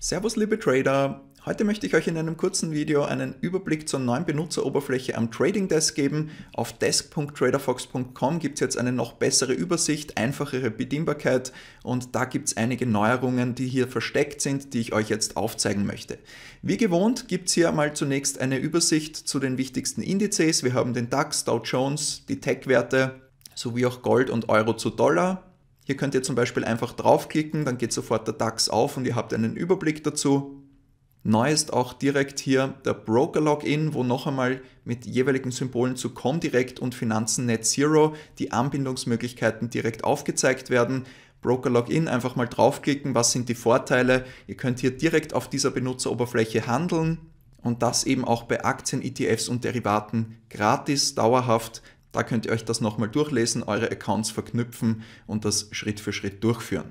Servus liebe Trader! Heute möchte ich euch in einem kurzen Video einen Überblick zur neuen Benutzeroberfläche am Trading Desk geben. Auf desk.traderfox.com gibt es jetzt eine noch bessere Übersicht, einfachere Bedienbarkeit und da gibt es einige Neuerungen, die hier versteckt sind, die ich euch jetzt aufzeigen möchte. Wie gewohnt gibt es hier mal zunächst eine Übersicht zu den wichtigsten Indizes. Wir haben den DAX, Dow Jones, die Tech-Werte sowie auch Gold und Euro zu Dollar. Hier könnt ihr zum Beispiel einfach draufklicken, dann geht sofort der DAX auf und ihr habt einen Überblick dazu. Neu ist auch direkt hier der Broker-Login, wo noch einmal mit jeweiligen Symbolen zu Comdirect und Finanzen Net Zero die Anbindungsmöglichkeiten direkt aufgezeigt werden. Broker Login einfach mal draufklicken, was sind die Vorteile. Ihr könnt hier direkt auf dieser Benutzeroberfläche handeln und das eben auch bei Aktien, ETFs und Derivaten gratis, dauerhaft. Da könnt ihr euch das nochmal durchlesen, eure Accounts verknüpfen und das Schritt für Schritt durchführen.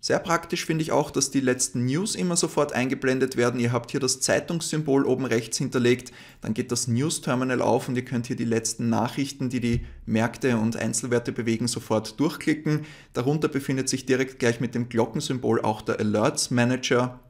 Sehr praktisch finde ich auch, dass die letzten News immer sofort eingeblendet werden. Ihr habt hier das Zeitungssymbol oben rechts hinterlegt, dann geht das News-Terminal auf und ihr könnt hier die letzten Nachrichten, die die Märkte und Einzelwerte bewegen, sofort durchklicken. Darunter befindet sich direkt gleich mit dem Glockensymbol auch der Alerts Manager.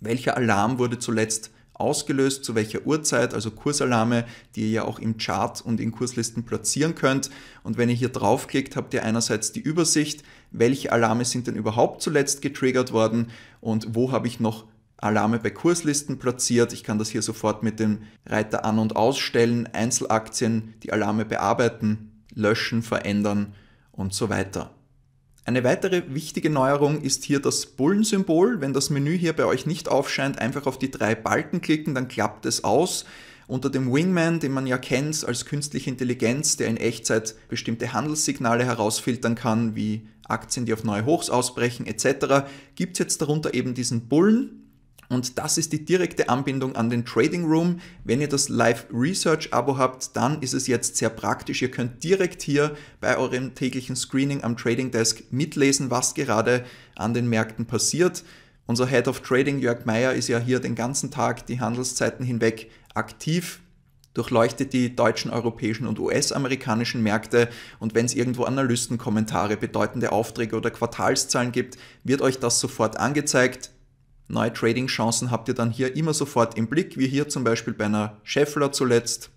Welcher Alarm wurde zuletzt ausgelöst, zu welcher Uhrzeit, also Kursalarme, die ihr ja auch im Chart und in Kurslisten platzieren könnt. Und wenn ihr hier draufklickt, habt ihr einerseits die Übersicht, welche Alarme sind denn überhaupt zuletzt getriggert worden und wo habe ich noch Alarme bei Kurslisten platziert. Ich kann das hier sofort mit dem Reiter an- und ausstellen, Einzelaktien, die Alarme bearbeiten, löschen, verändern und so weiter. Eine weitere wichtige Neuerung ist hier das Bullensymbol. Wenn das Menü hier bei euch nicht aufscheint, einfach auf die drei Balken klicken, dann klappt es aus. Unter dem Wingman, den man ja kennt als künstliche Intelligenz, der in Echtzeit bestimmte Handelssignale herausfiltern kann, wie Aktien, die auf neue Hochs ausbrechen etc., gibt es jetzt darunter eben diesen Bullen. Und das ist die direkte Anbindung an den Trading Room. Wenn ihr das Live Research Abo habt, dann ist es jetzt sehr praktisch. Ihr könnt direkt hier bei eurem täglichen Screening am Trading Desk mitlesen, was gerade an den Märkten passiert. Unser Head of Trading Jörg Meyer ist ja hier den ganzen Tag die Handelszeiten hinweg aktiv durchleuchtet die deutschen, europäischen und US-amerikanischen Märkte und wenn es irgendwo Analystenkommentare, bedeutende Aufträge oder Quartalszahlen gibt, wird euch das sofort angezeigt. Neue Trading-Chancen habt ihr dann hier immer sofort im Blick, wie hier zum Beispiel bei einer Scheffler zuletzt.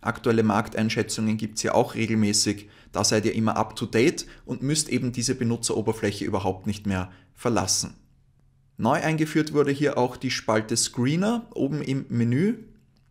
Aktuelle Markteinschätzungen gibt es hier auch regelmäßig. Da seid ihr immer up-to-date und müsst eben diese Benutzeroberfläche überhaupt nicht mehr verlassen. Neu eingeführt wurde hier auch die Spalte Screener oben im Menü.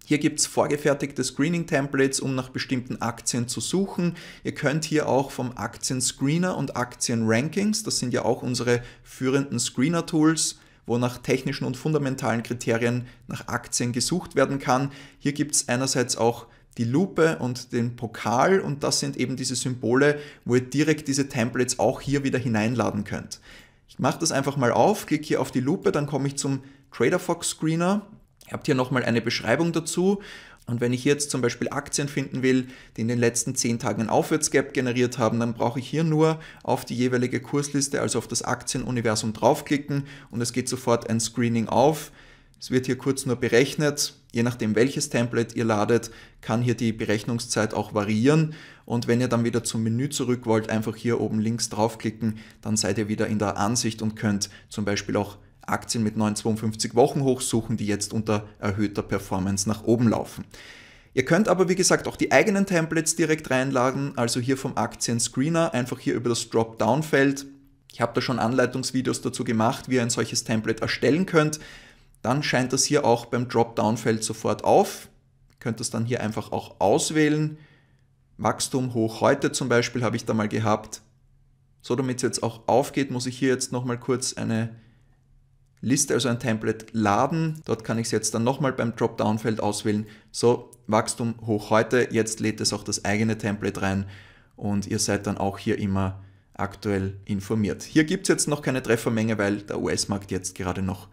Hier gibt es vorgefertigte Screening-Templates, um nach bestimmten Aktien zu suchen. Ihr könnt hier auch vom Aktien-Screener und Aktien-Rankings, das sind ja auch unsere führenden Screener-Tools, wo nach technischen und fundamentalen Kriterien nach Aktien gesucht werden kann. Hier gibt es einerseits auch die Lupe und den Pokal und das sind eben diese Symbole, wo ihr direkt diese Templates auch hier wieder hineinladen könnt. Ich mache das einfach mal auf, klicke hier auf die Lupe, dann komme ich zum TraderFox Screener. Ihr habt hier nochmal eine Beschreibung dazu und wenn ich jetzt zum Beispiel Aktien finden will, die in den letzten 10 Tagen einen Aufwärtsgap generiert haben, dann brauche ich hier nur auf die jeweilige Kursliste, also auf das Aktienuniversum draufklicken und es geht sofort ein Screening auf. Es wird hier kurz nur berechnet. Je nachdem, welches Template ihr ladet, kann hier die Berechnungszeit auch variieren. Und wenn ihr dann wieder zum Menü zurück wollt, einfach hier oben links draufklicken, dann seid ihr wieder in der Ansicht und könnt zum Beispiel auch Aktien mit 9,52 Wochenhoch suchen, die jetzt unter erhöhter Performance nach oben laufen. Ihr könnt aber wie gesagt auch die eigenen Templates direkt reinladen, also hier vom Aktien-Screener einfach hier über das Dropdown-Feld. Ich habe da schon Anleitungsvideos dazu gemacht, wie ihr ein solches Template erstellen könnt. Dann scheint das hier auch beim Dropdown-Feld sofort auf. Ihr könnt das dann hier einfach auch auswählen. Wachstum hoch heute zum Beispiel habe ich da mal gehabt. So, damit es jetzt auch aufgeht, muss ich hier jetzt nochmal kurz eine Liste also ein Template laden. Dort kann ich es jetzt dann nochmal beim Dropdown-Feld auswählen. So, Wachstum hoch heute. Jetzt lädt es auch das eigene Template rein und ihr seid dann auch hier immer aktuell informiert. Hier gibt es jetzt noch keine Treffermenge, weil der US-Markt jetzt gerade noch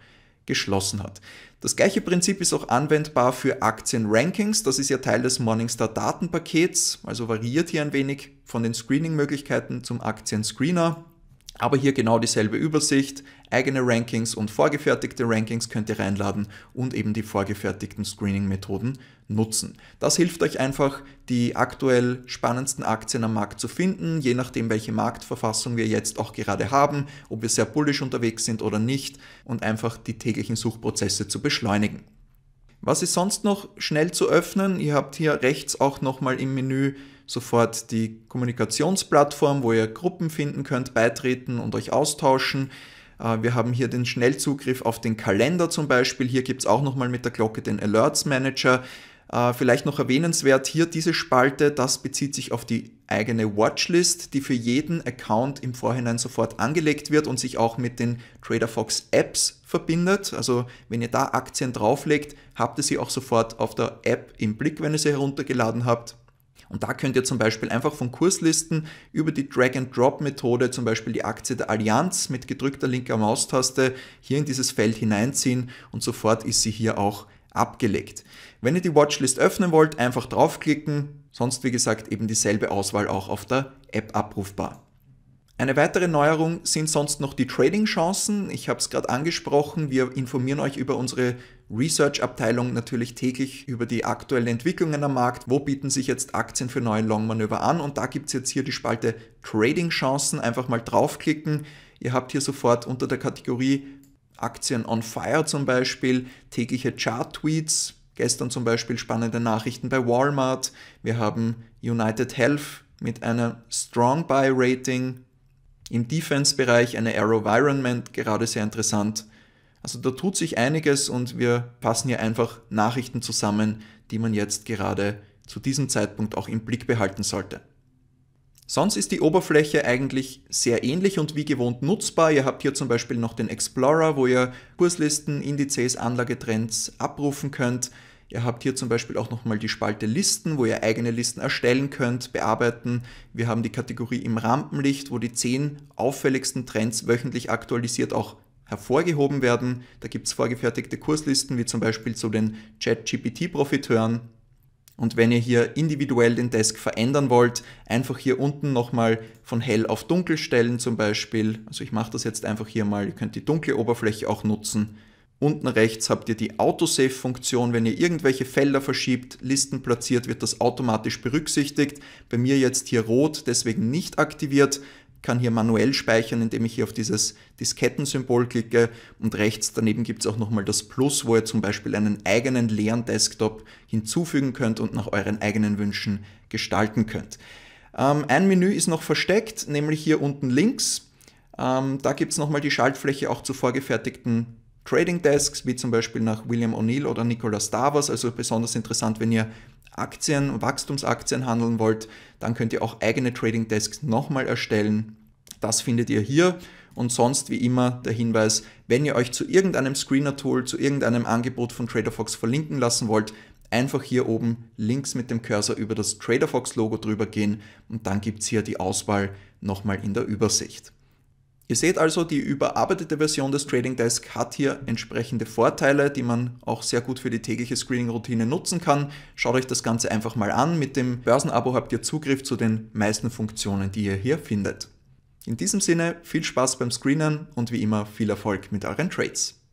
geschlossen hat. Das gleiche Prinzip ist auch anwendbar für Aktienrankings. Das ist ja Teil des Morningstar Datenpakets, also variiert hier ein wenig von den Screening-Möglichkeiten zum Aktien-Screener. Aber hier genau dieselbe Übersicht, eigene Rankings und vorgefertigte Rankings könnt ihr reinladen und eben die vorgefertigten Screening-Methoden nutzen. Das hilft euch einfach, die aktuell spannendsten Aktien am Markt zu finden, je nachdem, welche Marktverfassung wir jetzt auch gerade haben, ob wir sehr bullisch unterwegs sind oder nicht und einfach die täglichen Suchprozesse zu beschleunigen. Was ist sonst noch schnell zu öffnen? Ihr habt hier rechts auch nochmal im Menü sofort die Kommunikationsplattform, wo ihr Gruppen finden könnt, beitreten und euch austauschen. Äh, wir haben hier den Schnellzugriff auf den Kalender zum Beispiel. Hier gibt es auch nochmal mit der Glocke den Alerts Manager. Äh, vielleicht noch erwähnenswert hier diese Spalte, das bezieht sich auf die eigene Watchlist, die für jeden Account im Vorhinein sofort angelegt wird und sich auch mit den TraderFox Apps verbindet. Also wenn ihr da Aktien drauflegt, habt ihr sie auch sofort auf der App im Blick, wenn ihr sie heruntergeladen habt. Und da könnt ihr zum Beispiel einfach von Kurslisten über die Drag-and-Drop-Methode zum Beispiel die Aktie der Allianz mit gedrückter linker Maustaste hier in dieses Feld hineinziehen und sofort ist sie hier auch abgelegt. Wenn ihr die Watchlist öffnen wollt, einfach draufklicken, sonst wie gesagt eben dieselbe Auswahl auch auf der App abrufbar. Eine weitere Neuerung sind sonst noch die Trading-Chancen. Ich habe es gerade angesprochen, wir informieren euch über unsere Research-Abteilung natürlich täglich über die aktuellen Entwicklungen am Markt. Wo bieten sich jetzt Aktien für neue Long-Manöver an? Und da gibt es jetzt hier die Spalte Trading-Chancen. Einfach mal draufklicken. Ihr habt hier sofort unter der Kategorie Aktien on Fire zum Beispiel, tägliche Chart-Tweets, gestern zum Beispiel spannende Nachrichten bei Walmart, wir haben United Health mit einem Strong Buy Rating, im Defense-Bereich eine Aerovironment, gerade sehr interessant. Also da tut sich einiges und wir passen hier einfach Nachrichten zusammen, die man jetzt gerade zu diesem Zeitpunkt auch im Blick behalten sollte. Sonst ist die Oberfläche eigentlich sehr ähnlich und wie gewohnt nutzbar. Ihr habt hier zum Beispiel noch den Explorer, wo ihr Kurslisten, Indizes, Anlagetrends abrufen könnt. Ihr habt hier zum Beispiel auch nochmal die Spalte Listen, wo ihr eigene Listen erstellen könnt, bearbeiten. Wir haben die Kategorie im Rampenlicht, wo die zehn auffälligsten Trends wöchentlich aktualisiert auch hervorgehoben werden. Da gibt es vorgefertigte Kurslisten, wie zum Beispiel zu den chat gpt profiteuren und wenn ihr hier individuell den Desk verändern wollt, einfach hier unten nochmal von hell auf dunkel stellen zum Beispiel. Also ich mache das jetzt einfach hier mal, ihr könnt die dunkle Oberfläche auch nutzen. Unten rechts habt ihr die Autosave-Funktion. Wenn ihr irgendwelche Felder verschiebt, Listen platziert, wird das automatisch berücksichtigt. Bei mir jetzt hier rot, deswegen nicht aktiviert kann hier manuell speichern, indem ich hier auf dieses Diskettensymbol klicke und rechts daneben gibt es auch nochmal das Plus, wo ihr zum Beispiel einen eigenen leeren Desktop hinzufügen könnt und nach euren eigenen Wünschen gestalten könnt. Ähm, ein Menü ist noch versteckt, nämlich hier unten links. Ähm, da gibt es nochmal die Schaltfläche auch zu vorgefertigten Trading Desks, wie zum Beispiel nach William O'Neill oder Nicola Stavas. Also besonders interessant, wenn ihr Aktien, Wachstumsaktien handeln wollt, dann könnt ihr auch eigene Trading Desks nochmal erstellen. Das findet ihr hier. Und sonst wie immer der Hinweis, wenn ihr euch zu irgendeinem Screener-Tool, zu irgendeinem Angebot von TraderFox verlinken lassen wollt, einfach hier oben links mit dem Cursor über das TraderFox-Logo drüber gehen und dann gibt es hier die Auswahl nochmal in der Übersicht. Ihr seht also, die überarbeitete Version des Trading Desk hat hier entsprechende Vorteile, die man auch sehr gut für die tägliche Screening-Routine nutzen kann. Schaut euch das Ganze einfach mal an. Mit dem Börsenabo habt ihr Zugriff zu den meisten Funktionen, die ihr hier findet. In diesem Sinne viel Spaß beim Screenen und wie immer viel Erfolg mit euren Trades.